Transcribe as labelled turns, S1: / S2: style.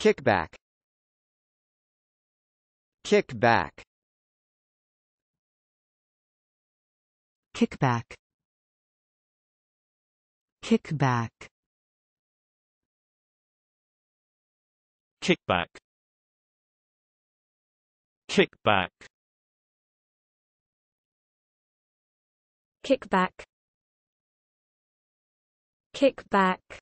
S1: Kickback Kickback Kickback Kickback Kickback Kickback Kickback Kickback